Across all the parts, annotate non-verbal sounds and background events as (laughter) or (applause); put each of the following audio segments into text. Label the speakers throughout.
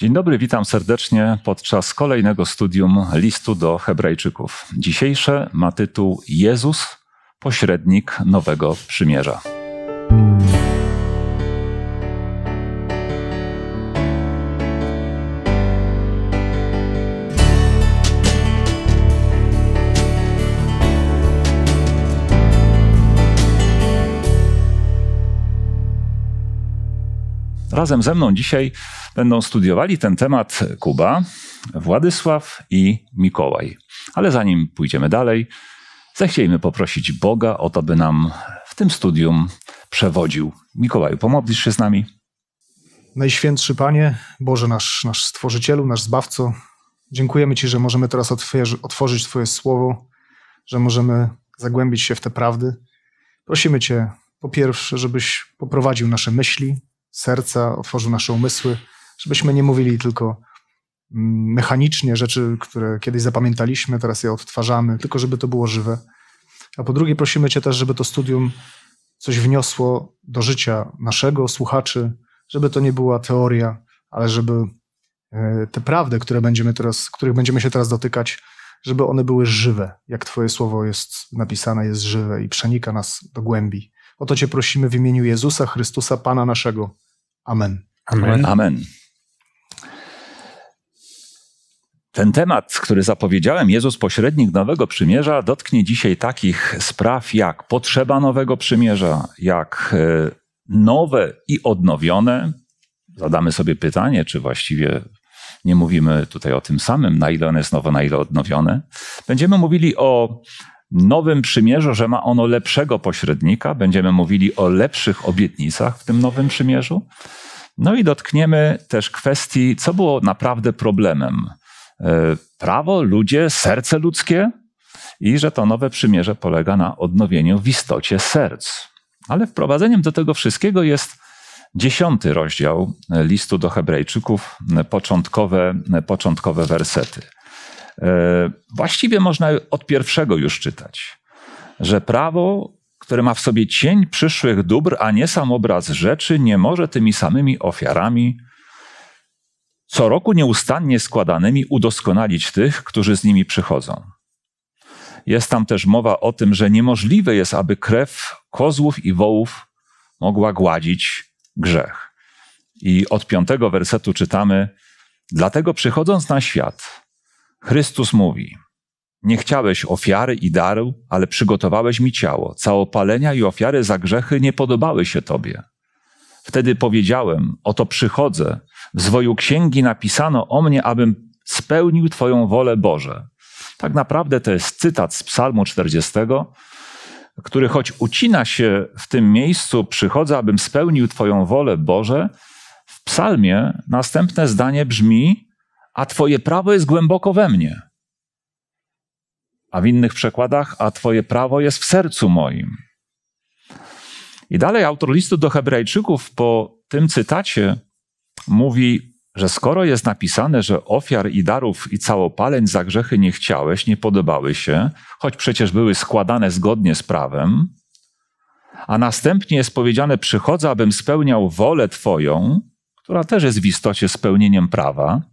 Speaker 1: Dzień dobry, witam serdecznie podczas kolejnego studium listu do Hebrajczyków. Dzisiejsze ma tytuł Jezus, pośrednik nowego przymierza. Razem ze mną dzisiaj będą studiowali ten temat Kuba, Władysław i Mikołaj. Ale zanim pójdziemy dalej, zechciejmy poprosić Boga o to, by nam w tym studium przewodził. Mikołaju, pomodlisz się z nami?
Speaker 2: Najświętszy Panie, Boże nasz, nasz Stworzycielu, nasz Zbawco, dziękujemy Ci, że możemy teraz otworzyć Twoje Słowo, że możemy zagłębić się w te prawdy. Prosimy Cię, po pierwsze, żebyś poprowadził nasze myśli, serca, otworzył nasze umysły, żebyśmy nie mówili tylko mm, mechanicznie rzeczy, które kiedyś zapamiętaliśmy, teraz je odtwarzamy, tylko żeby to było żywe. A po drugie, prosimy Cię też, żeby to studium coś wniosło do życia naszego, słuchaczy, żeby to nie była teoria, ale żeby e, te prawdy, które będziemy teraz, których będziemy się teraz dotykać, żeby one były żywe, jak Twoje słowo jest napisane, jest żywe i przenika nas do głębi. O to Cię prosimy w imieniu Jezusa Chrystusa, Pana naszego. Amen. Amen. Amen.
Speaker 1: Ten temat, który zapowiedziałem, Jezus pośrednik Nowego Przymierza, dotknie dzisiaj takich spraw jak potrzeba Nowego Przymierza, jak e, nowe i odnowione. Zadamy sobie pytanie, czy właściwie nie mówimy tutaj o tym samym, na ile one jest nowe, na ile odnowione. Będziemy mówili o nowym przymierzu, że ma ono lepszego pośrednika. Będziemy mówili o lepszych obietnicach w tym nowym przymierzu. No i dotkniemy też kwestii, co było naprawdę problemem. E, prawo, ludzie, serce ludzkie i że to nowe przymierze polega na odnowieniu w istocie serc. Ale wprowadzeniem do tego wszystkiego jest dziesiąty rozdział e, listu do Hebrajczyków, e, początkowe, początkowe wersety. E, właściwie można od pierwszego już czytać, że prawo, które ma w sobie cień przyszłych dóbr, a nie sam obraz rzeczy, nie może tymi samymi ofiarami co roku nieustannie składanymi udoskonalić tych, którzy z nimi przychodzą. Jest tam też mowa o tym, że niemożliwe jest, aby krew kozłów i wołów mogła gładzić grzech. I od piątego wersetu czytamy: Dlatego przychodząc na świat, Chrystus mówi: Nie chciałeś ofiary i daru, ale przygotowałeś mi ciało. Całopalenia i ofiary za grzechy nie podobały się Tobie. Wtedy powiedziałem: Oto przychodzę. W zwoju księgi napisano o mnie, abym spełnił Twoją wolę Boże. Tak naprawdę to jest cytat z Psalmu 40, który choć ucina się w tym miejscu, przychodzę, abym spełnił Twoją wolę Boże. W psalmie następne zdanie brzmi: a Twoje prawo jest głęboko we mnie. A w innych przekładach, a Twoje prawo jest w sercu moim. I dalej autor listu do Hebrajczyków po tym cytacie mówi, że skoro jest napisane, że ofiar i darów i całopaleń za grzechy nie chciałeś, nie podobały się, choć przecież były składane zgodnie z prawem, a następnie jest powiedziane: Przychodzę, abym spełniał wolę Twoją, która też jest w istocie spełnieniem prawa,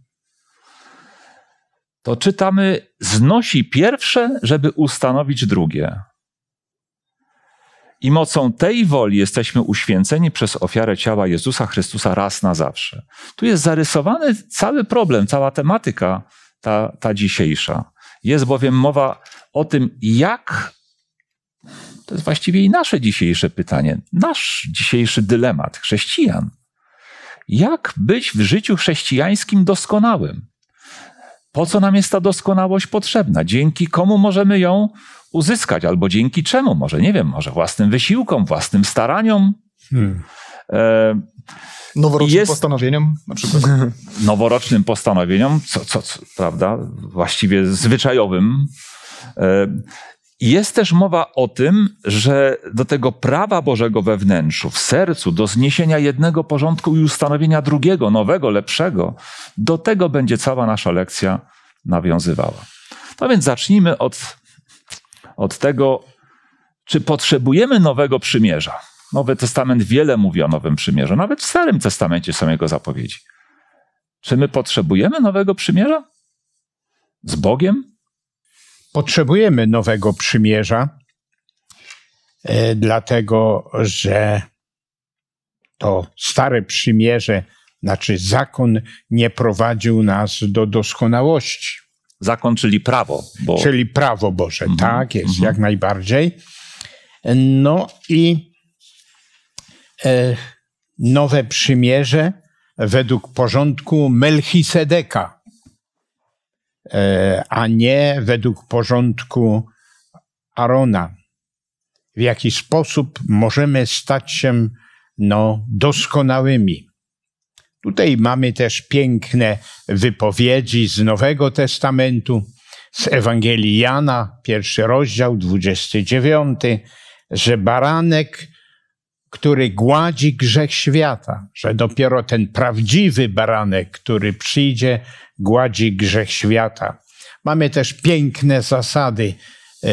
Speaker 1: to czytamy: znosi pierwsze, żeby ustanowić drugie. I mocą tej woli jesteśmy uświęceni przez ofiarę ciała Jezusa Chrystusa raz na zawsze. Tu jest zarysowany cały problem, cała tematyka, ta, ta dzisiejsza. Jest bowiem mowa o tym, jak. To jest właściwie i nasze dzisiejsze pytanie, nasz dzisiejszy dylemat chrześcijan. Jak być w życiu chrześcijańskim doskonałym? po co nam jest ta doskonałość potrzebna? Dzięki komu możemy ją uzyskać? Albo dzięki czemu? Może, nie wiem, może własnym wysiłkom, własnym staraniom? Hmm. E, noworocznym jest, postanowieniom na przykład. (laughs) Noworocznym postanowieniom, co, co, co prawda, właściwie zwyczajowym. E, jest też mowa o tym, że do tego prawa Bożego we wnętrzu, w sercu, do zniesienia jednego porządku i ustanowienia drugiego, nowego, lepszego, do tego będzie cała nasza lekcja nawiązywała. No więc zacznijmy od, od tego, czy potrzebujemy nowego przymierza. Nowy Testament wiele mówi o nowym przymierzu, nawet w Starym Testamencie są jego zapowiedzi. Czy my potrzebujemy nowego przymierza? Z Bogiem?
Speaker 3: potrzebujemy nowego przymierza, e, dlatego że to stare przymierze, znaczy zakon, nie prowadził nas do doskonałości.
Speaker 1: Zakon, czyli prawo. Bo... Czyli
Speaker 3: prawo Boże, mm -hmm. tak jest, mm -hmm. jak najbardziej. No i e, nowe przymierze według porządku Melchisedeka E, a nie według porządku Arona. W jaki sposób możemy stać się no, doskonałymi. Tutaj mamy też piękne wypowiedzi z Nowego Testamentu, z Ewangelii Jana, pierwszy rozdział, 29, że baranek który gładzi grzech świata, że dopiero ten prawdziwy baranek, który przyjdzie, gładzi grzech świata. Mamy też piękne zasady, e,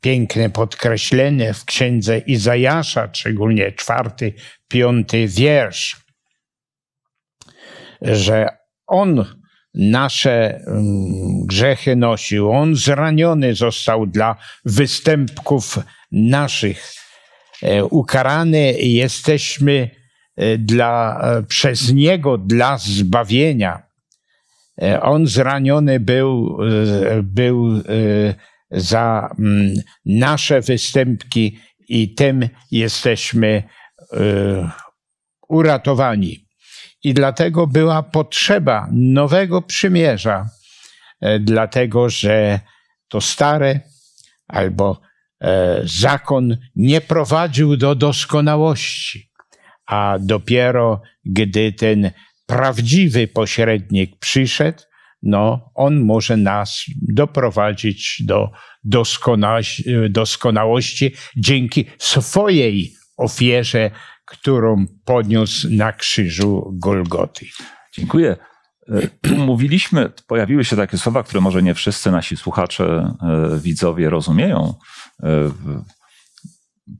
Speaker 3: piękne podkreślenie w księdze Izajasza, szczególnie czwarty, piąty wiersz, że on nasze mm, grzechy nosił, on zraniony został dla występków naszych E, ukarany jesteśmy e, dla, e, przez Niego dla zbawienia. On zraniony był, był za mm, nasze występki i tym jesteśmy uratowani. I dlatego była potrzeba nowego przymierza, dlatego że to stare albo E, zakon nie prowadził do doskonałości, a dopiero gdy ten prawdziwy pośrednik przyszedł, no, on może nas doprowadzić do doskona doskonałości dzięki swojej
Speaker 1: ofierze, którą poniósł na krzyżu Golgoty. Dziękuję. E, (clears throat) mówiliśmy, pojawiły się takie słowa, które może nie wszyscy nasi słuchacze, e, widzowie rozumieją, E,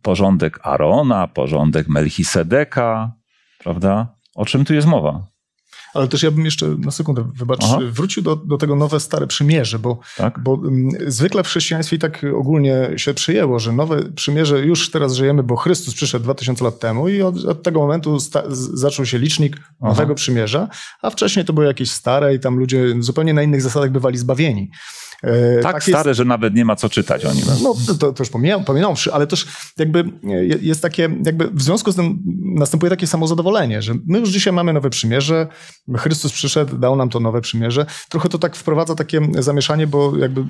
Speaker 1: porządek Arona, porządek Melchisedeka, prawda? O czym tu jest mowa? Ale też ja bym jeszcze na sekundę, wybacz, Aha. wrócił do, do tego nowe stare przymierze, bo, tak? bo mm,
Speaker 2: zwykle w chrześcijaństwie i tak ogólnie się przyjęło, że nowe przymierze już teraz żyjemy, bo Chrystus przyszedł 2000 lat temu i od, od tego momentu sta, zaczął się licznik Aha. nowego przymierza, a wcześniej to były jakieś stare i tam ludzie zupełnie na innych zasadach bywali zbawieni. E, tak, tak, stare,
Speaker 1: jest... że nawet nie ma co czytać o nim.
Speaker 2: No to, to już pominąwszy, ale też jakby jest takie, jakby w związku z tym następuje takie samozadowolenie, że my już dzisiaj mamy nowe przymierze, Chrystus przyszedł, dał nam to nowe przymierze. Trochę to tak wprowadza takie zamieszanie, bo jakby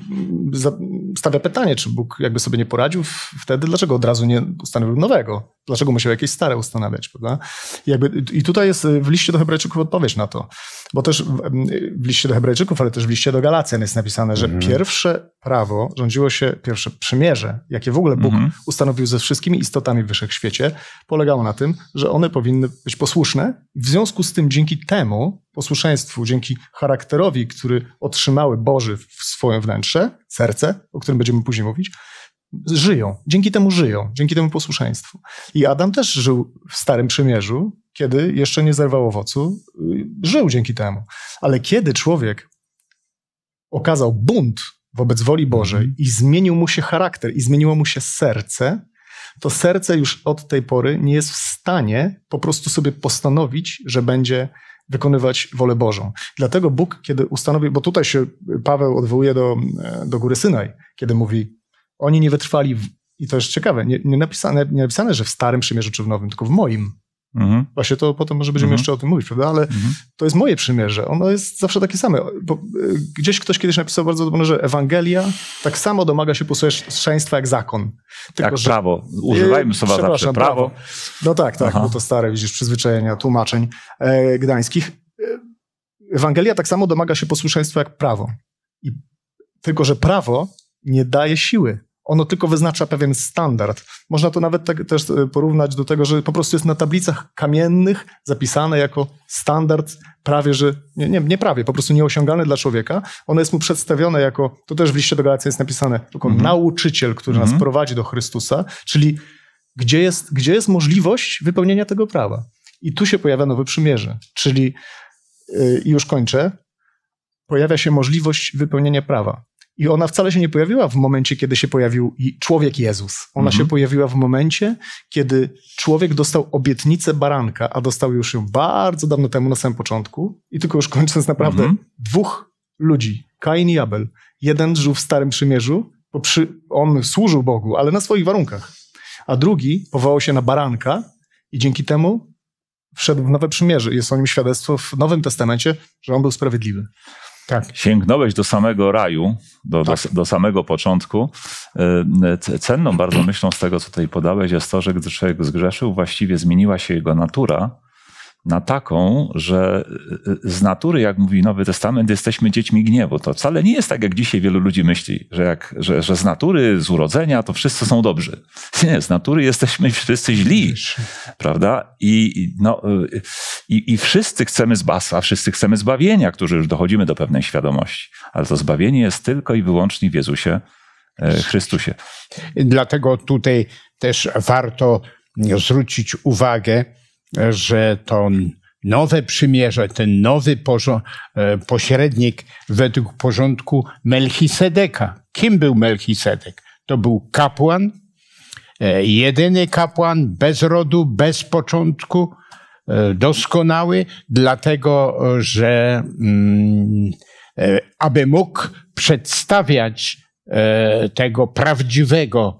Speaker 2: stawia pytanie, czy Bóg jakby sobie nie poradził wtedy, dlaczego od razu nie ustanowił nowego? Dlaczego musiał jakieś stare ustanawiać, prawda? I, jakby, I tutaj jest y, w liście do Hebrajczyków odpowiedź na to. Bo też w, w liście do Hebrajczyków, ale też w liście do Galacjan jest napisane, że mhm. pierwsze prawo rządziło się, pierwsze przymierze, jakie w ogóle Bóg mhm. ustanowił ze wszystkimi istotami w wszechświecie, polegało na tym, że one powinny być posłuszne. W związku z tym, dzięki temu posłuszeństwu, dzięki charakterowi, który otrzymały Boży w swoje wnętrze, serce, o którym będziemy później mówić, żyją. Dzięki temu żyją, dzięki temu posłuszeństwu. I Adam też żył w Starym Przymierzu, kiedy jeszcze nie zerwał owocu, y, żył dzięki temu. Ale kiedy człowiek okazał bunt wobec woli mhm. Bożej i zmienił mu się charakter, i zmieniło mu się serce, to serce już od tej pory nie jest w stanie po prostu sobie postanowić, że będzie wykonywać wolę Bożą. Dlatego Bóg, kiedy ustanowi, bo tutaj się Paweł odwołuje do, e, do góry Synaj, kiedy mówi, oni nie wytrwali, w, i to jest ciekawe, nie, nie, napisane, nie napisane, że w Starym Przymierzu czy w Nowym, tylko w moim. Mhm. Właśnie to potem może będziemy mhm. jeszcze o tym mówić, prawda? Ale mhm. to jest moje przymierze. Ono jest zawsze takie same. Bo y, gdzieś ktoś kiedyś napisał bardzo dobrze, że Ewangelia tak samo domaga się posłuszeństwa jak zakon.
Speaker 1: Tylko, jak że... prawo. Używajmy y, słowa zawsze prawo.
Speaker 2: No tak, tak, Aha. bo to stare, widzisz, przyzwyczajenia, tłumaczeń e, gdańskich. Y, Ewangelia tak samo domaga się posłuszeństwa jak prawo. I, tylko, że prawo nie daje siły ono tylko wyznacza pewien standard. Można to nawet tak, też e, porównać do tego, że po prostu jest na tablicach kamiennych zapisane jako standard prawie, że nie, nie, nie prawie, po prostu nieosiągalny dla człowieka. Ono jest mu przedstawione jako, to też w liście do Galacji jest napisane, jako mhm. nauczyciel, który nas mhm. prowadzi do Chrystusa, czyli gdzie jest, gdzie jest możliwość wypełnienia tego prawa. I tu się pojawia nowe przymierze, czyli, e, i yy, już kończę, pojawia się możliwość wypełnienia prawa. I ona wcale się nie pojawiła w momencie, kiedy się pojawił człowiek Jezus. Ona mhm. się pojawiła w momencie, kiedy człowiek dostał obietnicę baranka, a dostał już ją bardzo dawno temu, na samym początku. I tylko już kończąc naprawdę, mhm. dwóch ludzi, Kain i Abel. Jeden żył w Starym Przymierzu, przy, on służył Bogu, ale na swoich warunkach. A drugi powołał się na baranka i dzięki temu wszedł w nowe przymierze. Jest o nim świadectwo w Nowym Testamencie, że on był sprawiedliwy.
Speaker 1: Tak. Sięgnąłeś do samego raju, do, tak. do, do, samego początku. E, cenną bardzo myślą z tego, co tutaj podałeś, jest to, że gdy człowiek zgrzeszył, właściwie zmieniła się jego natura na taką, że y, y, z natury, jak mówi Nowy Testament, jesteśmy dziećmi gniewu. To wcale nie jest tak, jak dzisiaj wielu ludzi myśli, że, jak, że, że z natury, z urodzenia to wszyscy są dobrzy. (laughs) Nie, z natury jesteśmy wszyscy źli, prawda? I, no, y, i, i wszyscy chcemy basa, wszyscy chcemy zbawienia, którzy już dochodzimy do pewnej świadomości. Ale to zbawienie jest tylko i wyłącznie w Jezusie e, Chrystusie.
Speaker 3: Dlatego tutaj też warto zwrócić uwagę, że to nowe przymierze, ten nowy e, pośrednik według porządku Melchisedeka. Kim był Melchisedek? To był kapłan, e, jedyny kapłan bez rodu, bez początku, e, doskonały, dlatego że mm, aby mógł przedstawiać tego prawdziwego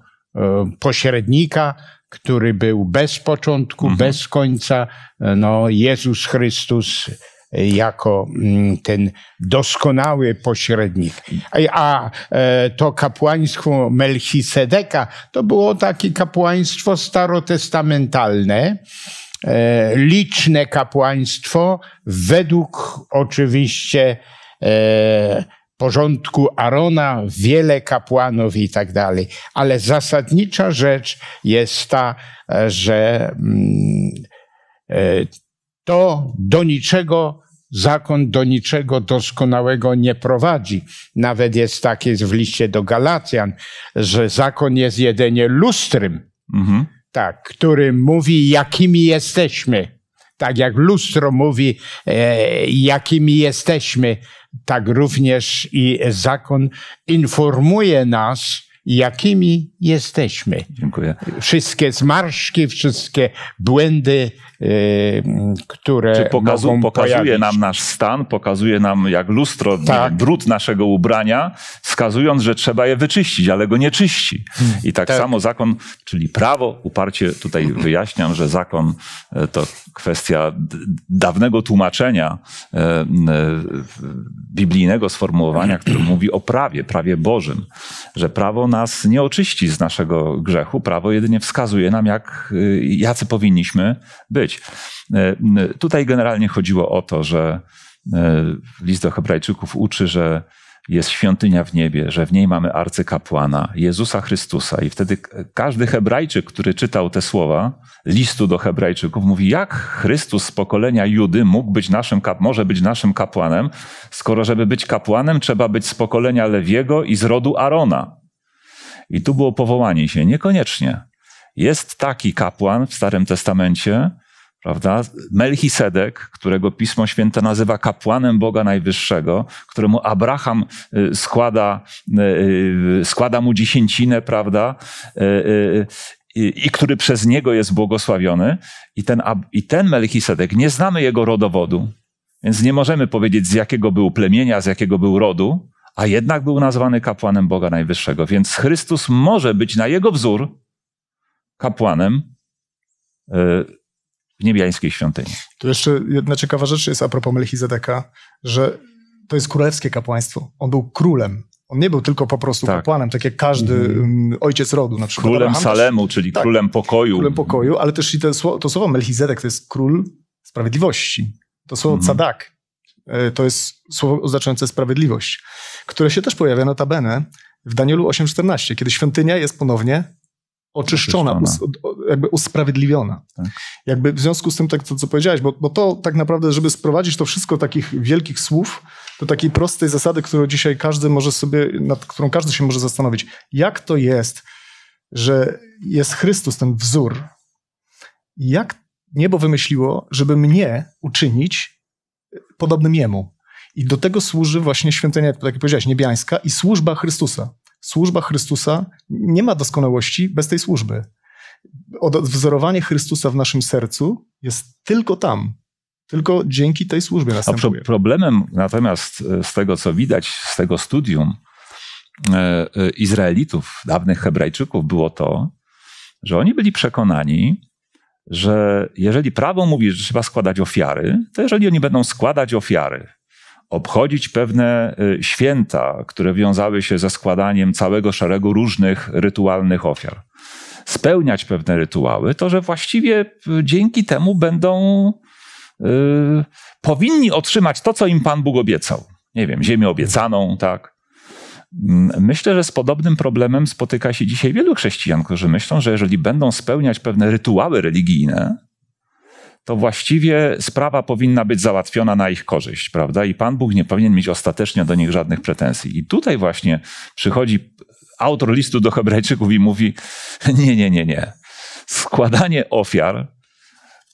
Speaker 3: pośrednika, który był bez początku, mhm. bez końca. E, no, Jezus Chrystus e, jako mm, ten doskonały pośrednik. A e, to kapłaństwo Melchisedeka to było takie kapłaństwo starotestamentalne, liczne kapłaństwo według oczywiście porządku Arona, wiele kapłanów i tak dalej. Ale zasadnicza rzecz jest ta, że mm, e, to do niczego zakon do niczego doskonałego nie prowadzi. Nawet jest takie w liście do Galacjan, że zakon jest jedynie lustrem, mhm. tak, który mówi, jakimi jesteśmy. Tak jak lustro mówi, e, jakimi jesteśmy tak również i zakon informuje nas, jakimi jesteśmy. Dziękuję. Wszystkie zmarszki, wszystkie
Speaker 1: błędy, e, które. Czy pokazu, mogą pokazuje pojawić. nam nasz stan, pokazuje nam jak lustro tak. brud naszego ubrania, wskazując, że trzeba je wyczyścić, ale go nie czyści. Hmm. I tak, tak. samo zakon, czyli prawo, uparcie tutaj (clears throat) wyjaśniam, że zakon e, to kwestia dawnego tłumaczenia e, biblijnego sformułowania, które mówi o prawie, prawie Bożym, że prawo na nas nie oczyści z naszego grzechu. Prawo jedynie wskazuje nam, jak, y, jacy powinniśmy być. Y, y, tutaj generalnie chodziło o to, że list do Hebrajczyków uczy, że jest świątynia w niebie, że w niej mamy arcykapłana, Jezusa Chrystusa. I wtedy każdy Hebrajczyk, który czytał te słowa listu do Hebrajczyków, mówi, jak Chrystus z pokolenia Judy mógł być naszym, może być naszym kapłanem, skoro żeby być kapłanem trzeba być z pokolenia Lewiego i z rodu Arona. I tu było powołanie się. Niekoniecznie. Jest taki kapłan w Starym Testamencie, prawda? Melchisedek, którego Pismo Święte nazywa kapłanem Boga Najwyższego, któremu Abraham y, składa, y, y, składa mu dziesięcinę, prawda? I, i, który przez niego jest błogosławiony. I ten, I ten Melchisedek, nie znamy jego rodowodu, więc nie możemy powiedzieć z jakiego był plemienia, z jakiego był rodu, a jednak był nazwany kapłanem Boga Najwyższego. Więc Chrystus może być na jego wzór kapłanem e, w niebiańskiej świątyni.
Speaker 2: Tu jeszcze jedna ciekawa rzecz jest a propos Melchizedeka, że to jest królewskie kapłaństwo. On był królem. On nie był tylko po prostu tak. kapłanem, tak jak każdy mhm. mm. ojciec rodu. Na przykład królem Abraham,
Speaker 1: Salemu, czyli tak, królem pokoju. Królem mhm. pokoju,
Speaker 2: ale też i to, to słowo Melchizedek to jest król sprawiedliwości. To słowo mm. cadak, E, to jest słowo oznaczające sprawiedliwość, które się też pojawia notabene w Danielu 8:14, kiedy świątynia jest ponownie oczyszczona, oczyszczona. jakby usprawiedliwiona. Tak. Jakby w związku z tym, tak, to, co powiedziałeś, bo, bo to tak naprawdę, żeby sprowadzić to wszystko do takich wielkich słów, do takiej prostej zasady, którą dzisiaj każdy może sobie, nad którą każdy się może zastanowić. Jak to jest, że jest Chrystus, ten wzór? Jak niebo wymyśliło, żeby mnie uczynić podobnym jemu. I do tego służy właśnie święcenie, tak jak powiedziałeś, niebiańska i służba Chrystusa. Służba Chrystusa nie ma doskonałości bez tej służby. Wzorowanie Chrystusa w naszym sercu jest tylko tam, tylko dzięki tej służbie
Speaker 1: następuje. A problemem natomiast e, z tego, co widać z tego studium e, e, Izraelitów, dawnych Hebrajczyków, było to, że oni byli przekonani, że jeżeli prawo mówi, że trzeba składać ofiary, to jeżeli oni będą składać ofiary, obchodzić pewne y, święta, które wiązały się ze składaniem całego szeregu różnych rytualnych ofiar, spełniać pewne rytuały, to że właściwie y, dzięki temu będą yy, powinni otrzymać to, co im Pan Bóg obiecał. Nie wiem, ziemię obiecaną, tak, Mm, myślę, że z podobnym problemem spotyka się dzisiaj wielu chrześcijan, którzy myślą, że jeżeli będą spełniać pewne rytuały religijne, to właściwie sprawa powinna być załatwiona na ich korzyść, prawda? I Pan Bóg nie powinien mieć ostatecznie do nich żadnych pretensji. I tutaj właśnie przychodzi autor listu do Hebrajczyków i mówi: (laughs) Nie, nie, nie, nie. Składanie ofiar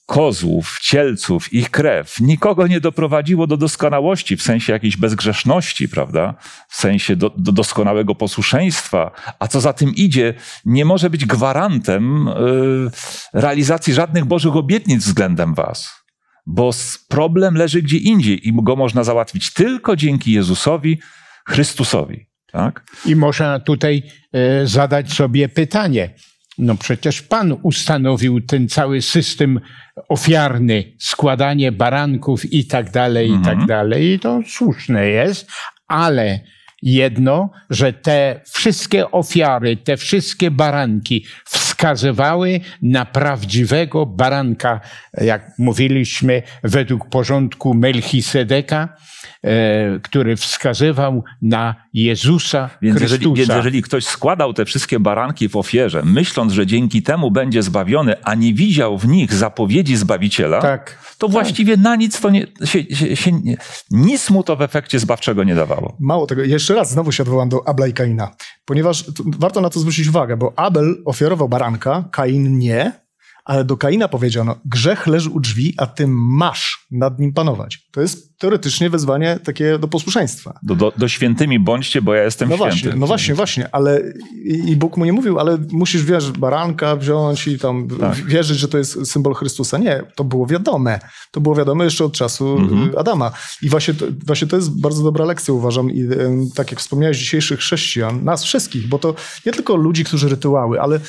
Speaker 1: kozłów, cielców, ich krew, nikogo nie doprowadziło do doskonałości w sensie jakiejś bezgrzeszności, prawda? W sensie do, do doskonałego posłuszeństwa, a co za tym idzie, nie może być gwarantem y, realizacji żadnych Bożych obietnic względem Was. Bo problem leży gdzie indziej i go można załatwić tylko dzięki Jezusowi, Chrystusowi. Tak? I można
Speaker 3: tutaj y, zadać sobie pytanie, no przecież Pan ustanowił ten cały system ofiarny, składanie baranków i tak dalej, i tak mhm. dalej. I to słuszne jest, ale jedno, że te wszystkie ofiary, te wszystkie baranki wskazywały na prawdziwego baranka, jak mówiliśmy, według porządku Melchisedeka E, który wskazywał na
Speaker 1: Jezusa
Speaker 3: więc Chrystusa. Jeżeli, więc jeżeli
Speaker 1: ktoś składał te wszystkie baranki w ofierze, myśląc, że dzięki temu będzie zbawiony, a nie widział w nich zapowiedzi Zbawiciela, tak, to tak. właściwie na nic to nie, się, się, się, nic mu to w efekcie zbawczego nie dawało.
Speaker 2: Mało tego, jeszcze raz znowu się odwołam do Abla i Kaina, ponieważ warto na to zwrócić uwagę, bo Abel ofiarował baranka, Kain nie, ale do Kaina powiedziano, grzech leży u drzwi, a ty masz nad nim panować. To jest teoretycznie wezwanie takie do posłuszeństwa.
Speaker 1: Do, do, do świętymi bądźcie, bo ja jestem no święty. Właśnie, no
Speaker 2: właśnie, właśnie, ale i, Bóg mu nie mówił, ale musisz, wiesz, baranka wziąć i tam tak. wierzyć, że to jest symbol Chrystusa. Nie, to było wiadome. To było wiadome jeszcze od czasu y, mhm. Adama. I właśnie to, właśnie to jest bardzo dobra lekcja, uważam. I tak jak wspomniałeś, dzisiejszych chrześcijan, nas wszystkich, bo to nie tylko ludzi, którzy rytuały, ale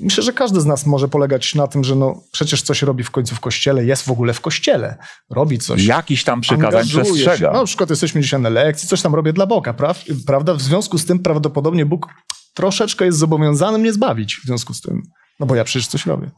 Speaker 2: myślę, że każdy z nas może polegać na tym, że no, przecież coś robi w końcu w kościele, jest w ogóle w kościele, robi coś. Jakiś tam przykazań przestrzega. Się. No, na przykład jesteśmy dzisiaj na lekcji, coś tam robię dla Boga, praw, prawda? W związku z tym prawdopodobnie Bóg troszeczkę jest zobowiązany mnie zbawić w związku z tym, no bo ja przecież coś robię.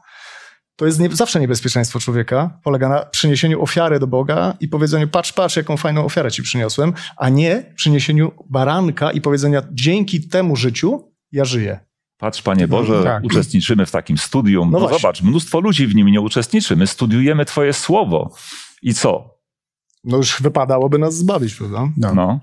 Speaker 2: To jest nie, zawsze niebezpieczeństwo człowieka, polega na przyniesieniu ofiary do Boga i powiedzeniu, patrz, patrz, jaką fajną ofiarę ci przyniosłem, a nie przyniesieniu baranka i powiedzenia, dzięki temu życiu ja żyję.
Speaker 1: Patrz, Panie Boże, no, tak. uczestniczymy w takim studium. No, no zobacz, mnóstwo ludzi w nim nie uczestniczy. My studiujemy Twoje słowo. I co?
Speaker 2: No
Speaker 3: już wypadałoby nas zbawić, prawda? No. no.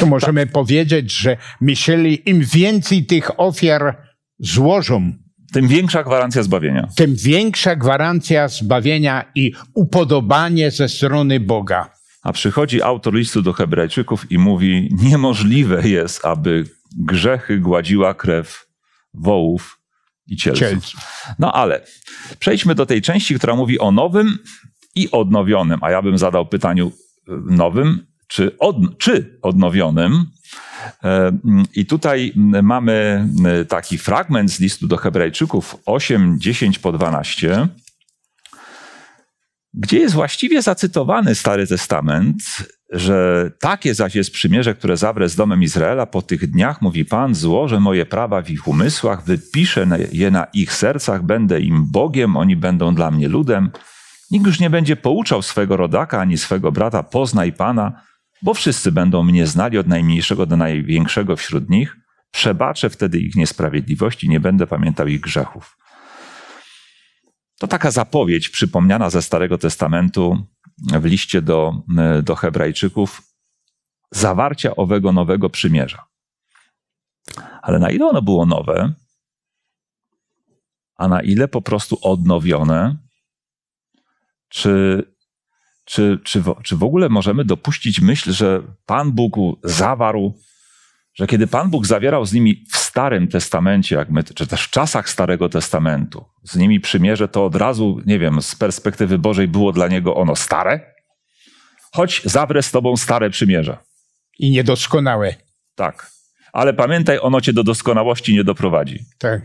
Speaker 3: To możemy tak. powiedzieć, że myśleli, im więcej tych ofiar złożą, tym większa gwarancja zbawienia. Tym większa
Speaker 1: gwarancja zbawienia i upodobanie ze strony Boga. A przychodzi autor listu do Hebrajczyków i mówi: Niemożliwe jest, aby grzechy gładziła krew wołów i cielców. No ale przejdźmy do tej części, która mówi o nowym i odnowionym. A ja bym zadał pytaniu y, nowym czy, od, czy odnowionym. Y, I tutaj mamy y, taki fragment z listu do Hebrajczyków 8, 10 po 12 gdzie jest właściwie zacytowany Stary Testament, że takie zaś jest przymierze, które zawrę z domem Izraela po tych dniach, mówi Pan, złożę moje prawa w ich umysłach, wypiszę je na ich sercach, będę im Bogiem, oni będą dla mnie ludem. Nikt już nie będzie pouczał swego rodaka ani swego brata, poznaj Pana, bo wszyscy będą mnie znali od najmniejszego do największego wśród nich. Przebaczę wtedy ich niesprawiedliwości, nie będę pamiętał ich grzechów. To taka zapowiedź przypomniana ze Starego Testamentu w liście do, e, do Hebrajczyków zawarcia owego nowego przymierza. Ale na ile ono było nowe, a na ile po prostu odnowione, czy, czy, czy, czy w ogóle możemy dopuścić myśl, że Pan Bóg zawarł że kiedy Pan Bóg zawierał z nimi w Starym Testamencie, jak my, czy też w czasach Starego Testamentu, z nimi przymierze, to od razu, nie wiem, z perspektywy Bożej było dla niego ono stare. Choć zawrę z tobą stare przymierze. I niedoskonałe. Tak. Ale pamiętaj, ono cię do doskonałości nie doprowadzi. Tak.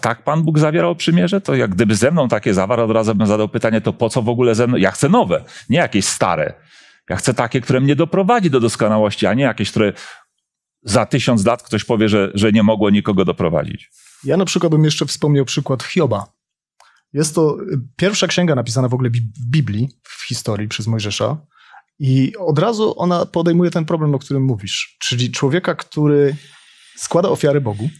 Speaker 1: tak Pan Bóg zawierał przymierze? To jak gdyby ze mną takie zawarł, od razu bym zadał pytanie, to po co w ogóle ze mną? Ja chcę nowe, nie jakieś stare. Ja chcę takie, które mnie doprowadzi do doskonałości, a nie jakieś, które za tysiąc lat ktoś powie, że, że nie mogło nikogo doprowadzić.
Speaker 2: Ja na przykład bym jeszcze wspomniał przykład Hioba. Jest to y, pierwsza księga napisana w ogóle w Biblii, w historii przez Mojżesza. I od razu ona podejmuje ten problem, o którym mówisz, czyli człowieka, który składa ofiary Bogu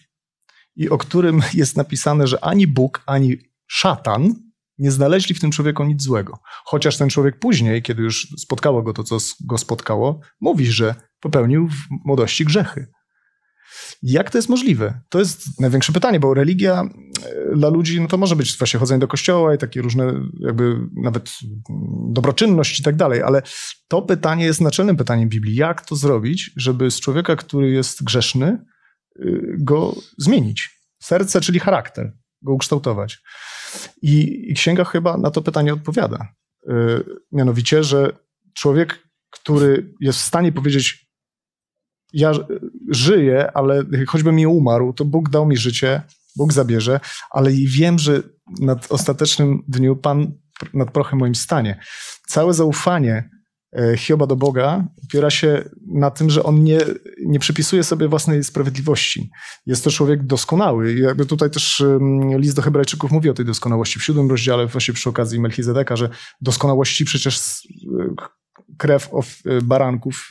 Speaker 2: i o którym (laughs) jest napisane, że ani Bóg, ani szatan nie znaleźli w tym człowieku nic złego. Chociaż ten człowiek później, kiedy już spotkało go to, co go spotkało, mówi, że popełnił w młodości grzechy. Jak to jest możliwe? To jest największe pytanie, bo religia e, dla ludzi no to może być właśnie chodzenie do kościoła i takie różne, jakby nawet dobroczynność i tak dalej, ale to pytanie jest naczelnym pytaniem Biblii. Jak to zrobić, żeby z człowieka, który jest grzeszny, e, go zmienić? Serce, czyli charakter, go ukształtować. I, i księga chyba na to pytanie odpowiada. E, mianowicie, że człowiek, który jest w stanie powiedzieć, ja żyję, ale choćbym mi umarł, to Bóg dał mi życie, Bóg zabierze, ale i wiem, że nad ostatecznym dniu Pan nad prochem moim stanie. Całe zaufanie e, Hioba do Boga opiera się na tym, że on nie, nie przypisuje sobie własnej sprawiedliwości. Jest to człowiek doskonały. jakby tutaj też list do Hebrajczyków mówi o tej doskonałości w siódmym rozdziale, właśnie przy okazji Melchizedeka, że doskonałości przecież e, krew e, baranków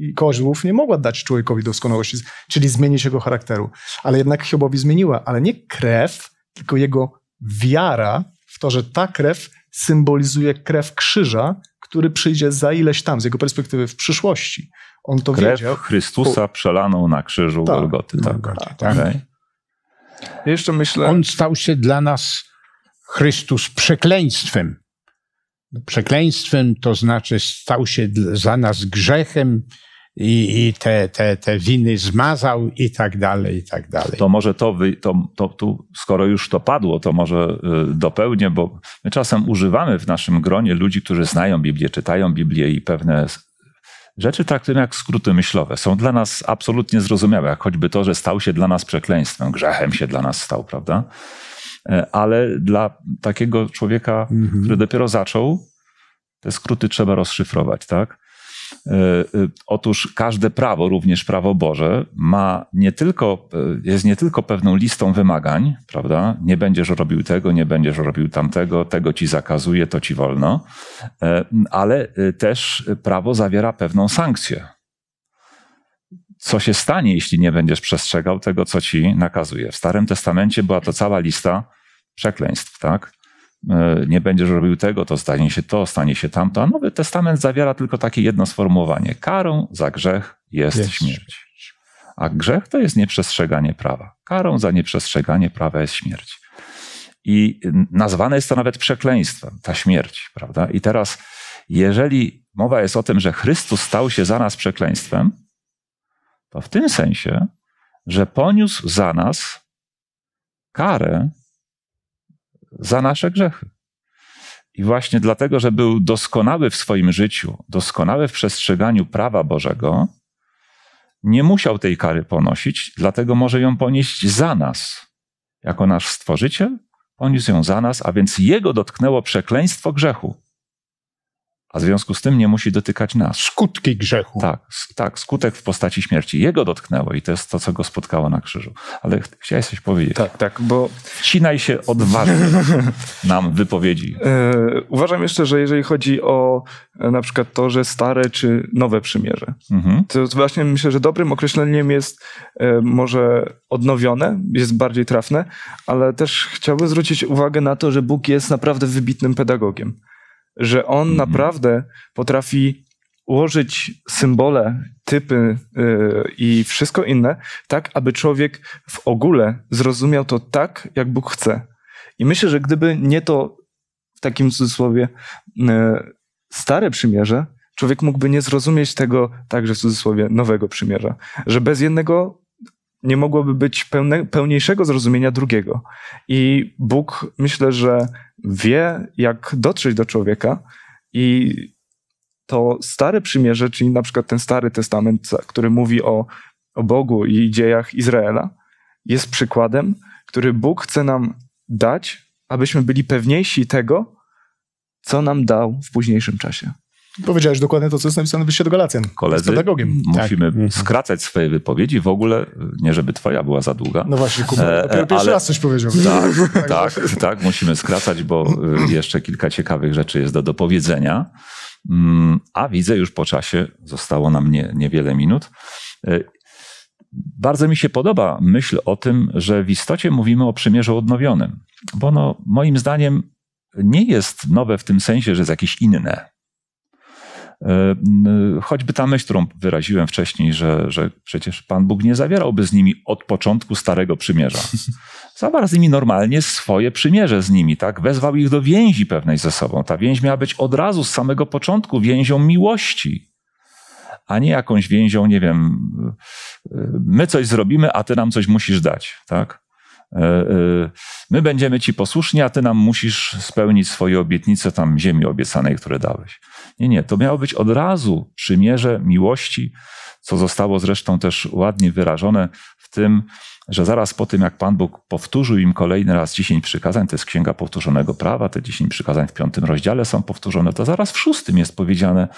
Speaker 2: i kozłów nie mogła dać człowiekowi doskonałości, czyli zmienić jego charakteru. Ale jednak Hiobowi zmieniła, ale nie krew, tylko jego wiara w to, że ta krew symbolizuje krew krzyża, który przyjdzie za ileś tam, z jego perspektywy
Speaker 3: w przyszłości. On to krew wiedział.
Speaker 1: Chrystusa po... przelaną na krzyżu tak, Golgoty. Tak, Golgoty, tak. tak, tak. Okay.
Speaker 3: Jeszcze myślę... On stał się dla nas, Chrystus, przekleństwem. Przekleństwem to znaczy stał się dla, za nas grzechem, i, i te, te, te winy zmazał i tak dalej, i
Speaker 1: tak dalej. To może to, wy, to, to tu, skoro już to padło, to może y, dopełnię, bo my czasem używamy w naszym gronie ludzi, którzy znają Biblię, czytają Biblię i pewne rzeczy traktujemy jak skróty myślowe. Są dla nas absolutnie zrozumiałe, jak choćby to, że stał się dla nas przekleństwem, grzechem się dla nas stał, prawda? E, ale dla takiego człowieka, mhm. który dopiero zaczął, te skróty trzeba rozszyfrować, tak? E, e, otóż każde prawo, również prawo Boże, ma nie tylko, e, jest nie tylko pewną listą wymagań, prawda? Nie będziesz robił tego, nie będziesz robił tamtego, tego ci zakazuje, to ci wolno, ale też prawo zawiera pewną sankcję. Co się stanie, jeśli nie będziesz przestrzegał tego, co ci nakazuje? W Starym Testamencie była to cała lista przekleństw, tak? E, nie będziesz robił tego, to stanie się to, stanie się tamto. A Nowy Testament zawiera tylko takie jedno sformułowanie: karą za grzech jest, jest. śmierć. A grzech to jest nieprzestrzeganie prawa. Karą za nieprzestrzeganie prawa jest śmierć. I nazwane jest to nawet przekleństwem, ta śmierć, prawda? I teraz, jeżeli mowa jest o tym, że Chrystus stał się za nas przekleństwem, to w tym sensie, że poniósł za nas karę za nasze grzechy. I właśnie dlatego, że był doskonały w swoim życiu, doskonały w przestrzeganiu prawa Bożego, nie musiał tej kary ponosić, dlatego może ją ponieść za nas. Jako nasz stworzyciel poniósł ją za nas, a więc jego dotknęło przekleństwo grzechu a w związku z tym nie musi dotykać nas. Skutki grzechu. Tak, tak, skutek w postaci śmierci. Jego dotknęło i to jest to, co go spotkało na krzyżu. Ale ch chciałeś coś powiedzieć. Tak, tak, bo... Wcinaj się odważnie (laughs) nam wypowiedzi.
Speaker 4: E, uważam jeszcze, że jeżeli chodzi o e, na przykład to, że stare czy nowe przymierze, mhm. to właśnie myślę, że dobrym określeniem jest e, może odnowione, jest bardziej trafne, ale też chciałbym zwrócić uwagę na to, że Bóg jest naprawdę wybitnym pedagogiem że on mhm. naprawdę potrafi ułożyć symbole, typy yy, i wszystko inne, tak aby człowiek w ogóle zrozumiał to tak, jak Bóg chce. I myślę, że gdyby nie to w takim cudzysłowie yy, stare przymierze, człowiek mógłby nie zrozumieć tego także w cudzysłowie nowego przymierza, że bez jednego nie mogłoby być pełne, pełniejszego zrozumienia drugiego. I Bóg myślę, że wie, jak dotrzeć do człowieka i to stare przymierze, czyli na przykład ten Stary Testament, który mówi o, o Bogu i dziejach Izraela, jest przykładem, który Bóg chce nam dać, abyśmy byli pewniejsi tego, co nam dał w późniejszym czasie.
Speaker 2: Powiedziałeś dokładnie to, co jest napisane w liście do Galacjan. Koledzy, pedagogiem. musimy
Speaker 1: tak. Mhm. skracać swoje wypowiedzi. W ogóle, nie żeby twoja była za długa. No właśnie, Kuba, e, e pierwszy ale... raz coś
Speaker 2: powiedział. Tak, (laughs) tak,
Speaker 1: tak, tak, musimy skracać, bo y, jeszcze kilka ciekawych rzeczy jest do dopowiedzenia. Mm, a widzę już po czasie, zostało nam nie, niewiele minut. Y, bardzo mi się podoba myśl o tym, że w istocie mówimy o przymierzu odnowionym, bo no moim zdaniem nie jest nowe w tym sensie, że jest jakieś inne. E, choćby ta myśl, którą wyraziłem wcześniej, że, że przecież Pan Bóg nie zawierałby z nimi od początku Starego Przymierza. (laughs) Zawarł z nimi normalnie swoje przymierze z nimi, tak? Wezwał ich do więzi pewnej ze sobą. Ta więź miała być od razu, z samego początku, więzią miłości a nie jakąś więzią, nie wiem, e, my coś zrobimy, a ty nam coś musisz dać, tak? E, e, my będziemy ci posłuszni, a ty nam musisz spełnić swoje obietnice tam ziemi obiecanej, które dałeś. Nie, nie, to miało być od razu przymierze miłości, co zostało zresztą też ładnie wyrażone w tym, że zaraz po tym, jak Pan Bóg powtórzył im kolejny raz dziesięć przykazań, to jest Księga Powtórzonego Prawa, te dziesięć przykazań w piątym rozdziale są powtórzone, to zaraz w szóstym jest powiedziane,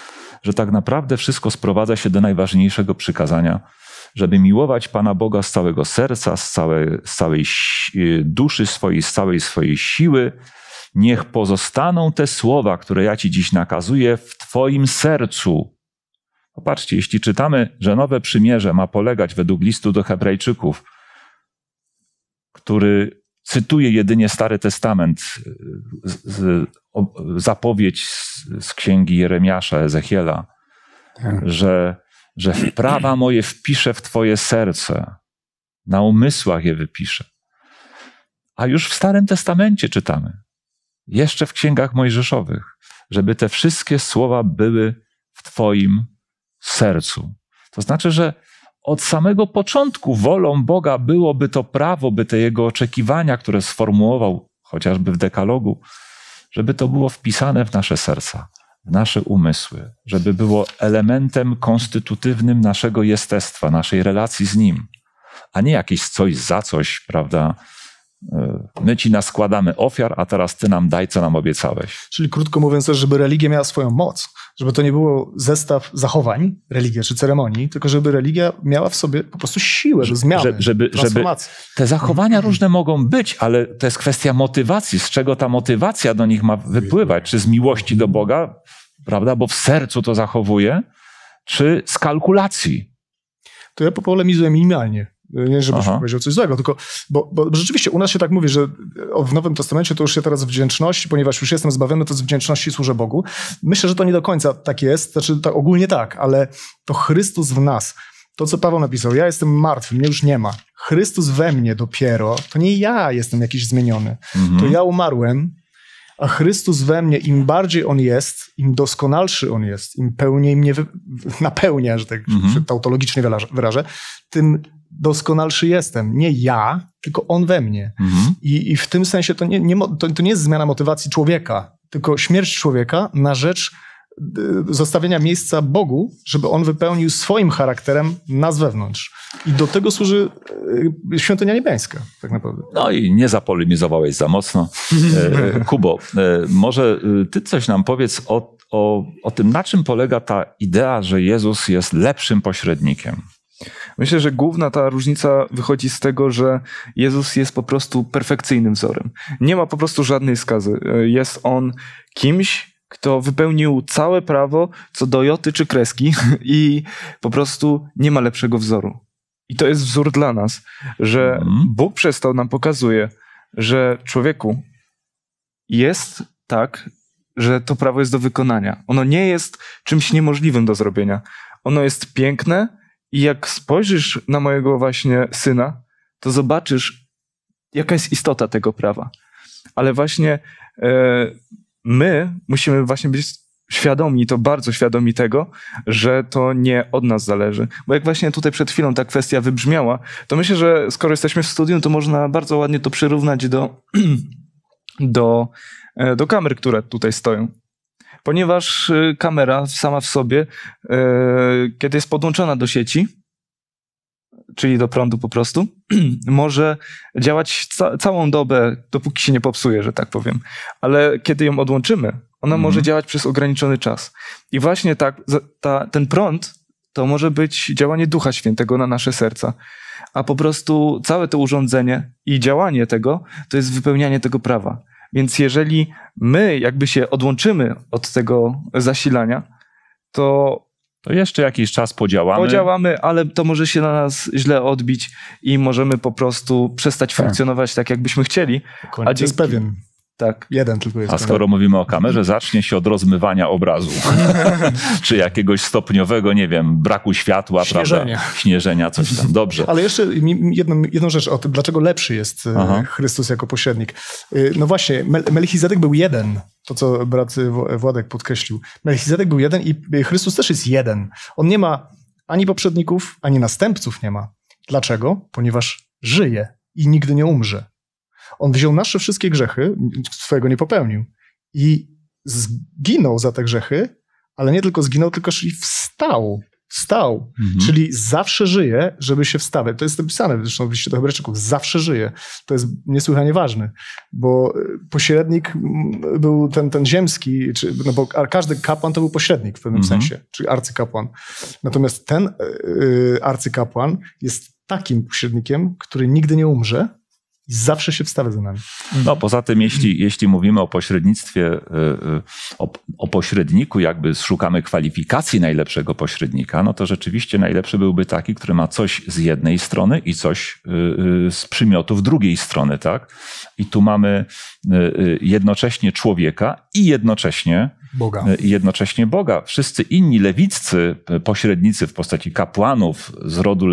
Speaker 1: że tak naprawdę wszystko sprowadza się do najważniejszego przykazania – żeby miłować Pana Boga z całego serca, z całej, z całej y, duszy swojej, z całej swojej siły. Niech pozostaną te słowa, które ja Ci dziś nakazuję, w Twoim sercu. Popatrzcie, jeśli czytamy, że nowe przymierze ma polegać według listu do Hebrajczyków, który cytuje jedynie Stary Testament, y, z, z, o, zapowiedź z, z księgi Jeremiasza, Ezechiela, tak. że że w prawa moje wpiszę w Twoje serce, na umysłach je wypiszę. A już w Starym Testamencie czytamy, jeszcze w księgach mojżeszowych, żeby te wszystkie słowa były w Twoim sercu. To znaczy, że od samego początku wolą Boga byłoby to prawo, by te jego oczekiwania, które sformułował chociażby w dekalogu, żeby to było wpisane w nasze serca nasze umysły, żeby było elementem konstytutywnym naszego jestestwa, naszej relacji z Nim, a nie jakieś coś za coś, prawda? E, my ci naskładamy ofiar, a teraz ty nam daj, co nam obiecałeś.
Speaker 2: Czyli krótko mówiąc żeby religia miała swoją moc, żeby to nie było zestaw zachowań,
Speaker 1: religia czy ceremonii, tylko żeby religia miała w sobie po prostu siłę do zmiany, żeby, transformacji. Żeby te zachowania różne mogą być, ale to jest kwestia motywacji, z czego ta motywacja do nich ma wypływać, czy z miłości do Boga, prawda, bo w sercu to zachowuje, czy z kalkulacji?
Speaker 2: To ja polemizuję minimalnie. E, nie, żebyś Aha. powiedział coś złego, tylko, bo, bo, rzeczywiście u nas się tak mówi, że e, w Nowym Testamencie to już się teraz wdzięczności, ponieważ już jestem zbawiony, to z wdzięczności służę Bogu. Myślę, że to nie do końca tak jest, znaczy ogólnie tak, ale to Chrystus w nas. To, co Paweł napisał, ja jestem martwy, mnie już nie ma. Chrystus we mnie dopiero, to nie ja jestem jakiś zmieniony. Mhm. To ja umarłem, a Chrystus we mnie, im bardziej On jest, im doskonalszy On jest, im pełniej mnie napełnia, że tak mm -hmm. tautologicznie wyrażę, tym doskonalszy jestem. Nie ja, tylko On we mnie. Mm -hmm. I, I, w tym sensie to nie, nie to, to nie jest zmiana motywacji człowieka, tylko śmierć człowieka na rzecz Y, zostawienia miejsca Bogu, żeby on wypełnił swoim charakterem nas wewnątrz. I do tego służy y, świątynia niebiańska,
Speaker 1: tak naprawdę. No i nie zapolemizowałeś za mocno. E, e, Kubo, e, może y, ty coś nam powiedz o, o, o tym, na czym polega ta idea, że Jezus jest lepszym pośrednikiem.
Speaker 4: Myślę, że główna ta różnica wychodzi z tego, że Jezus jest po prostu perfekcyjnym wzorem. Nie ma po prostu żadnej skazy. Jest on kimś, kto wypełnił całe prawo co do joty czy kreski (laughs) i po prostu nie ma lepszego wzoru. I to jest wzór dla nas, że mhm. Bóg przez to nam pokazuje, że człowieku jest tak, że to prawo jest do wykonania. Ono nie jest czymś niemożliwym do zrobienia. Ono jest piękne i jak spojrzysz na mojego właśnie syna, to zobaczysz, jaka jest istota tego prawa. Ale właśnie e, my musimy właśnie być świadomi, to bardzo świadomi tego, że to nie od nas zależy. Bo jak właśnie tutaj przed chwilą ta kwestia wybrzmiała, to myślę, że skoro jesteśmy w studium, to można bardzo ładnie to przyrównać do, (clears throat) do, e, do kamer, które tutaj stoją. Ponieważ e, kamera sama w sobie, e, kiedy jest podłączona do sieci, czyli do prądu po prostu, (clears throat) może działać ca całą dobę, dopóki się nie popsuje, że tak powiem. Ale kiedy ją odłączymy, ona może mhm. działać przez ograniczony czas. I właśnie tak, ta, ten prąd to może być działanie Ducha Świętego na nasze serca. A po prostu całe to urządzenie i działanie tego to jest wypełnianie tego prawa. Więc jeżeli my jakby się odłączymy od tego zasilania, to to jeszcze
Speaker 1: jakiś czas podziałamy.
Speaker 4: Podziałamy, ale to może się na nas źle odbić i możemy po prostu przestać tak. funkcjonować tak, jakbyśmy chcieli. Koniec dzięki... jest
Speaker 1: pewien. Tak. Jeden tylko jest. A skoro mówimy o kamerze, zacznie się od rozmywania obrazu. (laughs) Czy jakiegoś stopniowego, nie wiem, braku światła, Śnieżenia. prawda? Śnieżenia, coś tam. Dobrze.
Speaker 2: Ale jeszcze jedną, jedną rzecz o tym, dlaczego lepszy jest e, Aha. Chrystus jako pośrednik. E, no właśnie, Mel Melchizedek był jeden to, co brat e, Władek podkreślił. Melchizedek był jeden i Chrystus też jest jeden. On nie ma ani poprzedników, ani następców nie ma. Dlaczego? Ponieważ żyje i nigdy nie umrze. On wziął nasze wszystkie grzechy, swojego nie popełnił. I zginął za te grzechy, ale nie tylko zginął, tylko czyli wstał. Wstał. Mhm. Czyli zawsze żyje, żeby się wstawiać. To jest napisane zresztą w liście do Hebrajczyków. Zawsze żyje. To jest niesłychanie ważne, bo y, pośrednik mm, był ten, ten ziemski, czy, no bo każdy kapłan to był pośrednik w pewnym mhm. sensie, czyli arcykapłan. Natomiast ten yy, arcykapłan jest takim pośrednikiem, który nigdy nie umrze, zawsze się wstawia za nami.
Speaker 1: No poza tym, jeśli, jeśli mówimy o pośrednictwie, y, y, o, o, pośredniku, jakby szukamy kwalifikacji najlepszego pośrednika, no to rzeczywiście najlepszy byłby taki, który ma coś z jednej strony i coś y, z przymiotów drugiej strony, tak? I tu mamy jednocześnie człowieka i jednocześnie Boga. jednocześnie Boga. Wszyscy inni lewiccy pośrednicy w postaci kapłanów z rodu,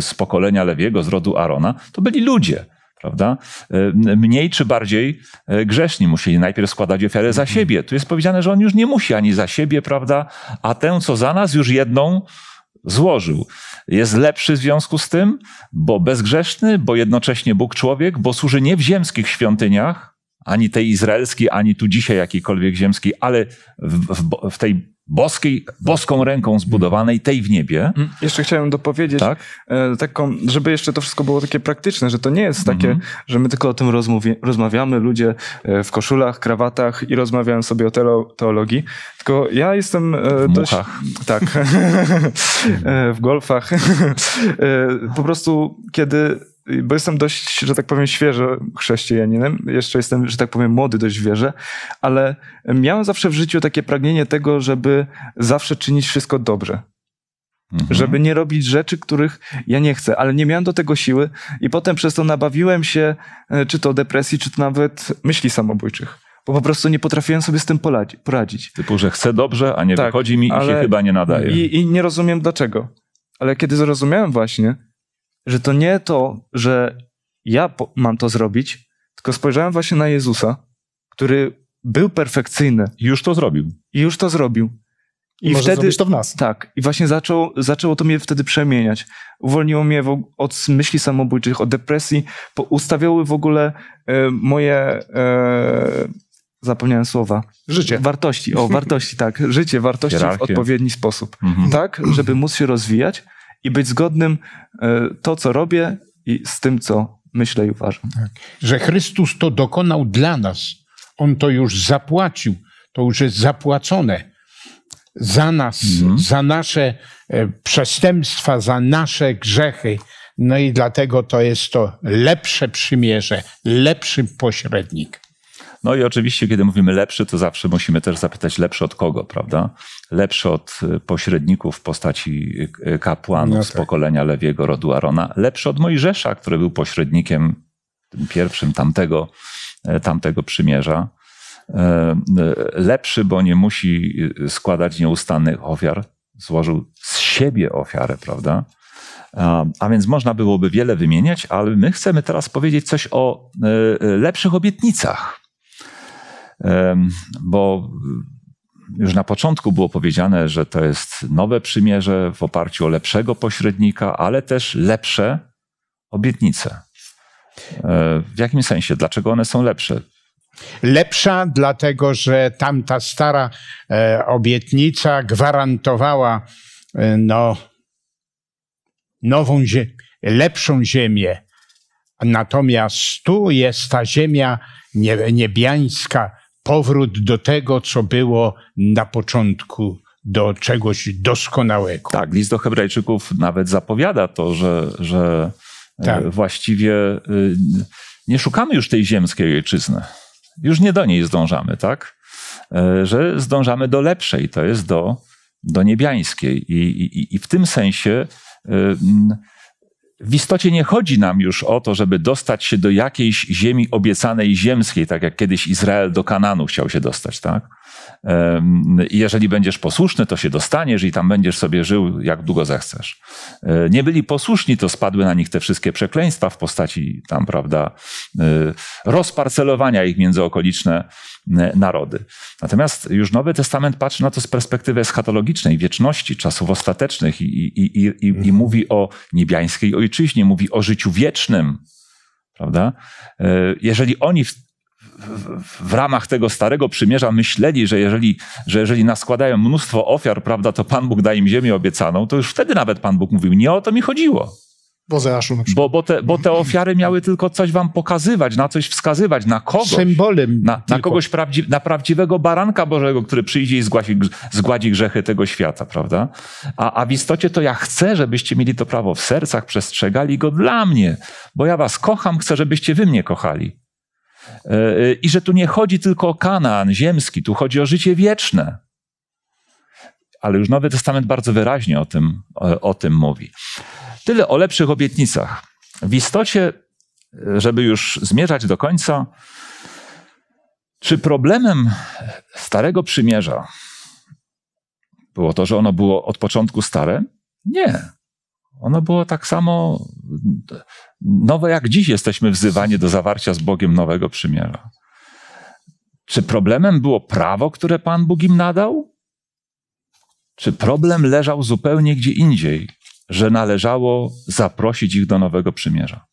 Speaker 1: z pokolenia Lewiego, z rodu Arona, to byli ludzie prawda? E, mniej czy bardziej e, grzeszni musieli najpierw składać ofiarę za mhm. siebie. Tu jest powiedziane, że on już nie musi ani za siebie, prawda? A tę, co za nas, już jedną złożył. Jest lepszy w związku z tym, bo bezgrzeszny, bo jednocześnie Bóg człowiek, bo służy nie w ziemskich świątyniach, ani tej izraelskiej, ani tu dzisiaj jakiejkolwiek ziemskiej, ale w, w, w tej boskiej, boską ręką zbudowanej, tej w niebie. Mm, mm. Jeszcze chciałem dopowiedzieć, tak? E, taką, żeby jeszcze to wszystko było takie praktyczne,
Speaker 4: że to nie jest takie, mm -hmm. że my tylko o tym rozmawiamy, ludzie e, w koszulach, krawatach i rozmawiają sobie o teologii, tylko ja jestem e, w dość... Muchach. Tak. (laughs) w golfach. (laughs) po prostu, kiedy bo jestem dość, że tak powiem, świeżo chrześcijaninem, jeszcze jestem, że tak powiem, młody dość wierzę, ale miałem zawsze w życiu takie pragnienie tego, żeby zawsze czynić wszystko dobrze. Mhm. Żeby nie robić rzeczy, których ja nie chcę, ale nie miałem do tego siły i potem przez to nabawiłem się e, czy to depresji, czy to nawet myśli samobójczych bo po prostu nie potrafiłem sobie z tym poradzić. Typu, że
Speaker 1: chcę dobrze, a nie tak, wychodzi mi i się chyba nie nadaje. I,
Speaker 4: I, nie rozumiem dlaczego. Ale kiedy zrozumiałem właśnie, że to nie to, że ja mam to zrobić, tylko spojrzałem właśnie na Jezusa, który był perfekcyjny. Już to zrobił. I już to zrobił. I, I wtedy to w nas. Tak. I właśnie zaczął, zaczęło to mnie wtedy przemieniać. Uwolniło mnie od myśli samobójczych, od depresji. Po, ustawiały w ogóle e, moje. E, zapomniałem słowa. Życie. Wartości. O, wartości, tak. Życie, wartości w odpowiedni sposób. Mhm. Tak, żeby móc się rozwijać i być zgodnym e, to, co robię i z tym, co myślę i uważam.
Speaker 3: Tak. Że Chrystus to dokonał dla nas. On to już zapłacił. To już jest zapłacone za nas, mhm. za nasze e, przestępstwa, za nasze grzechy. No i dlatego to jest to lepsze przymierze, lepszy pośrednik.
Speaker 1: No i oczywiście, kiedy mówimy lepszy, to zawsze musimy też zapytać lepszy od kogo, prawda? Lepszy od y, pośredników w postaci y, y, kapłanów no tak. z pokolenia Lewiego rodu Arona, lepszy od Mojżesza, który był pośrednikiem tym pierwszym tamtego, e, tamtego przymierza. E, e, lepszy, bo nie musi składać nieustannych ofiar, złożył z siebie ofiarę, prawda? A więc można byłoby wiele wymieniać, ale my chcemy teraz powiedzieć coś o lepszych obietnicach bo już na początku było powiedziane, że to jest nowe przymierze w oparciu o lepszego pośrednika, ale też lepsze obietnice. E, w jakim sensie? Dlaczego one są lepsze? Lepsza, dlatego
Speaker 3: że tamta stara e, obietnica gwarantowała e, no, nową lepszą ziemię. Natomiast tu jest ta ziemia niebiańska, powrót do tego, co było na początku do czegoś
Speaker 1: doskonałego. Tak, list do Hebrajczyków nawet zapowiada to, że, że e, tak. właściwie e, nie szukamy już tej ziemskiej ojczyzny. Już nie do niej zdążamy, tak? E, że zdążamy do lepszej, to jest do, do niebiańskiej. I, i, i w tym sensie. Yy, w istocie nie chodzi nam już o to, żeby dostać się do jakiejś ziemi obiecanej ziemskiej, tak jak kiedyś Izrael do Kananu chciał się dostać, tak? I jeżeli będziesz posłuszny, to się dostaniesz i tam będziesz sobie żył jak długo zechcesz. E, nie byli posłuszni, to spadły na nich te wszystkie przekleństwa w postaci tam, prawda, e, rozparcelowania ich między okoliczne e, narody. Natomiast już Nowy Testament patrzy na to z perspektywy eschatologicznej, wieczności, czasów ostatecznych i, i, i, i, i mhm. mówi o niebiańskiej ojczyźnie, mówi o życiu wiecznym, prawda? Jeżeli oni w w, ramach tego starego przymierza myśleli, że jeżeli, że jeżeli naskładają mnóstwo ofiar, prawda, to Pan Bóg da im ziemię obiecaną, to już wtedy nawet Pan Bóg mówił, nie o to mi chodziło. Bo, bo, te, bo te ofiary miały tylko coś wam pokazywać, na coś wskazywać, na kogoś. Symbolem. Na, na kogoś prawdzi na prawdziwego baranka Bożego, który przyjdzie i zgładzi, zgładzi grzechy tego świata, prawda? A, a w istocie to ja chcę, żebyście mieli to prawo w sercach, przestrzegali go dla mnie, bo ja was kocham, chcę, żebyście wy mnie kochali. E, e, I że tu nie chodzi tylko o Kanaan ziemski, tu chodzi o życie wieczne. Ale już Nowy Testament bardzo wyraźnie o tym, e, o tym mówi. Tyle o lepszych obietnicach. W istocie, żeby już zmierzać do końca, czy problemem Starego Przymierza było to, że ono było od początku stare? Nie. Ono było tak samo nowe, jak dziś jesteśmy wzywani do zawarcia z Bogiem nowego przymierza. Czy problemem było prawo, które Pan Bóg im nadał? Czy problem leżał zupełnie gdzie indziej, że należało zaprosić ich do nowego przymierza?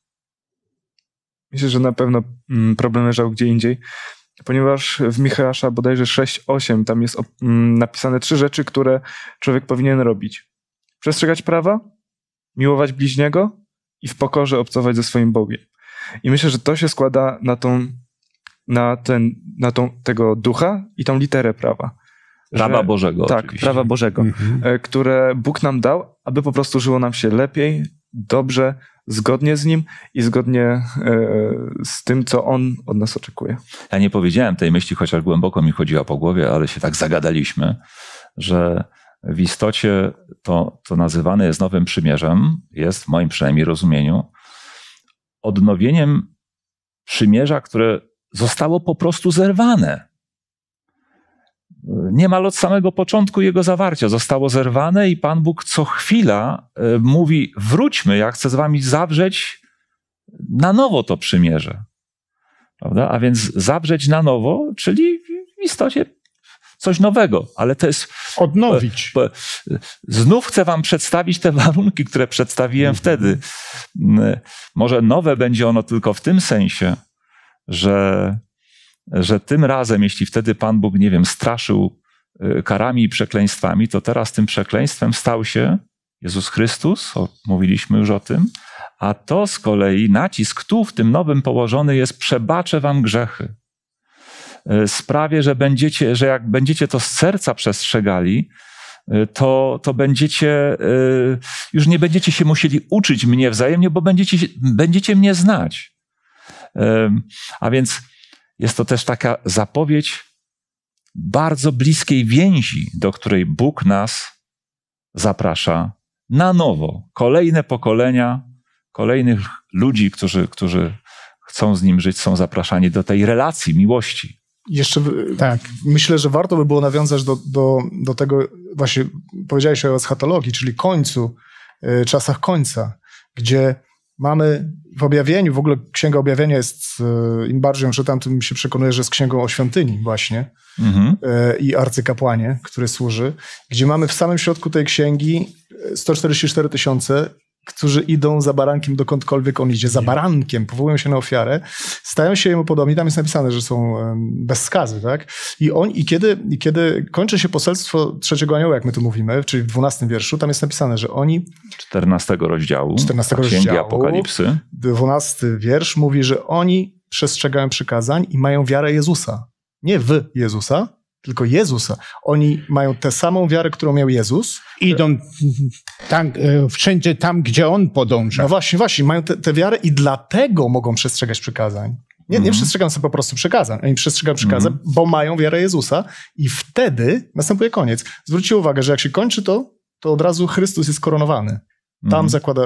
Speaker 4: Myślę, że na pewno mm, problem leżał gdzie indziej, ponieważ w Michała bodajże 6:8 tam jest mm, napisane trzy rzeczy, które człowiek powinien robić: przestrzegać prawa, miłować bliźniego i w pokorze obcować ze swoim Bogiem. I myślę, że to się składa na tą, na ten, na tą, tego ducha i tą literę prawa. Prawa że, Bożego. Tak, oczywiście. prawa Bożego, mhm. e, które Bóg nam dał, aby po prostu żyło nam się lepiej, dobrze, zgodnie z nim i zgodnie e, z tym, co on od nas oczekuje.
Speaker 1: Ja nie powiedziałem tej myśli, chociaż głęboko mi chodziła po głowie, ale się tak zagadaliśmy, że w istocie to, co nazywane jest Nowym Przymierzem, jest w moim przynajmniej rozumieniu odnowieniem przymierza, które zostało po prostu zerwane. Niemal od samego początku jego zawarcia zostało zerwane, i Pan Bóg co chwila e, mówi: Wróćmy, ja chcę z wami zawrzeć na nowo to przymierze. Prawda? A więc zawrzeć na nowo, czyli w istocie coś nowego, ale to jest. Odnowić. Bo, e, e, znów chcę Wam przedstawić te (laughs) warunki, które przedstawiłem mhm. wtedy. Mm, e, może nowe będzie ono tylko w tym sensie, że, że tym razem, jeśli wtedy Pan Bóg, nie wiem, straszył karami i przekleństwami, to teraz tym przekleństwem stał się Jezus Chrystus, o, mówiliśmy już o tym, a to z kolei nacisk tu w tym nowym położony jest przebaczę wam grzechy. E, sprawię, że będziecie, że jak będziecie to z serca przestrzegali, e, to, to będziecie, e, już nie będziecie się musieli uczyć mnie wzajemnie, bo będziecie, będziecie mnie znać. A więc jest to też taka zapowiedź bardzo bliskiej więzi, do której Bóg nas zaprasza na nowo. Kolejne pokolenia, kolejnych ludzi, którzy, którzy chcą z nim żyć, są zapraszani do tej relacji miłości
Speaker 2: jeszcze tak. myślę, że warto by było nawiązać do, do, do tego, właśnie powiedziałeś o eschatologii, czyli końcu, y, czasach końca, gdzie mamy w objawieniu, w ogóle Księga Objawienia jest, y, im bardziej ją czytam, tym się przekonuję, że jest Księgą o świątyni właśnie mhm. Y, i arcykapłanie, który służy, gdzie mamy w samym środku tej księgi 144 tysiące którzy idą za barankiem dokądkolwiek on idzie, za barankiem, powołują się na ofiarę, stają się jemu podobni. Tam jest napisane, że są bez skazy, tak? I, on, i, kiedy, I kiedy kończy się poselstwo trzeciego anioła, jak my tu mówimy, czyli w dwunastym wierszu, tam jest napisane, że oni...
Speaker 1: 14 rozdziału 14 tak, Księgi rozdziału, Apokalipsy.
Speaker 2: 12 wiersz mówi, że oni przestrzegają przykazań i mają wiarę Jezusa. Nie w Jezusa, tylko Jezusa. Oni mają tę samą wiarę, którą miał Jezus. Idą tam, e, wszędzie tam, gdzie On podąża. No właśnie, właśnie, mają tę wiarę i dlatego mogą przestrzegać przykazań. Nie, nie mhm. przestrzegam sobie po prostu przekazań, oni przestrzegają przekazań, mm. bo mają wiarę Jezusa i wtedy następuje koniec. Zwróćcie uwagę, że jak się kończy to, to od razu Chrystus jest koronowany. Tam mm. zakłada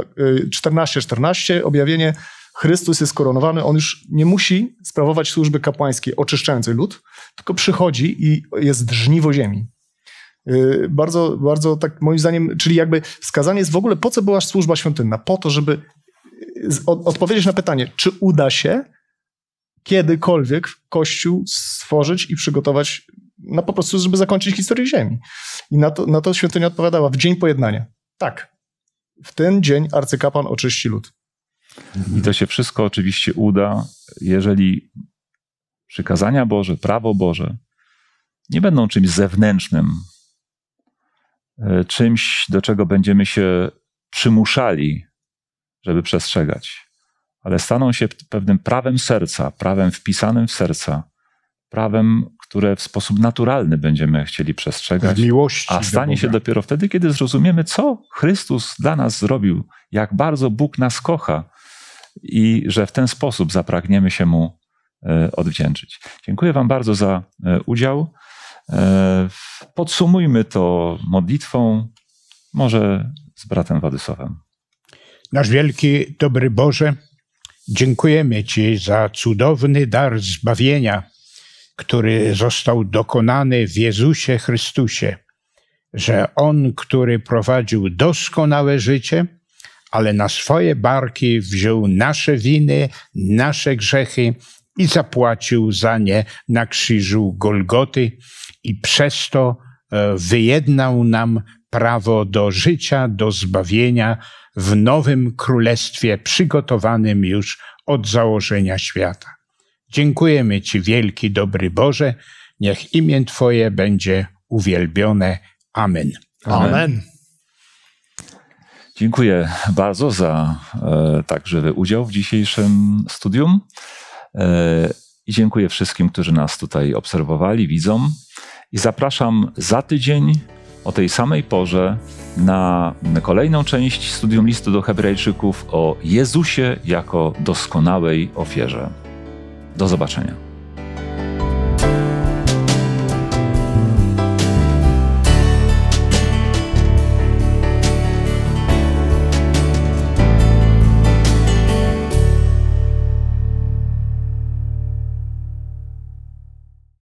Speaker 2: 14-14, y, objawienie Chrystus jest koronowany, on już nie musi sprawować służby kapłańskiej oczyszczającej lud, tylko przychodzi i jest żniwo ziemi. Y, bardzo, bardzo tak moim zdaniem, czyli jakby wskazanie jest w ogóle, po co była służba świątynna? Po to, żeby y, odpowiedzieć na pytanie, czy uda się kiedykolwiek Kościół stworzyć i przygotować na po prostu, żeby zakończyć historię Ziemi. I na to, na to świątynia odpowiadała w dzień pojednania. Tak, w ten dzień arcykapłan oczyści lud.
Speaker 1: I to się wszystko oczywiście uda, jeżeli przykazania Boże, prawo Boże nie będą czymś zewnętrznym, e, czymś, do czego będziemy się przymuszali, żeby przestrzegać, ale staną się pewnym prawem serca, prawem wpisanym w serca, prawem, które w sposób naturalny będziemy chcieli przestrzegać. miłości. A stanie się dopiero wtedy, kiedy zrozumiemy, co Chrystus dla nas zrobił, jak bardzo Bóg nas kocha i że w ten sposób zapragniemy się mu e, odwdzięczyć. Dziękuję Wam bardzo za e, udział. E, podsumujmy to modlitwą, może z bratem Władysławem.
Speaker 3: Nasz wielki, dobry Boże, dziękujemy Ci za cudowny dar zbawienia, który został dokonany w Jezusie Chrystusie, że On, który prowadził doskonałe życie, ale na swoje barki wziął nasze winy, nasze grzechy i zapłacił za nie na krzyżu Golgoty i przez to e, wyjednał nam prawo do życia, do zbawienia w nowym królestwie przygotowanym już od założenia świata. Dziękujemy Ci, wielki dobry Boże. Niech imię
Speaker 1: Twoje będzie uwielbione. Amen. Amen. Amen. Dziękuję bardzo za tak także udział w dzisiejszym studium. E, I dziękuję wszystkim, którzy nas tutaj obserwowali, widzą. I zapraszam za tydzień o tej samej porze na kolejną część studium listu do Hebrajczyków o Jezusie jako doskonałej ofierze. Do zobaczenia.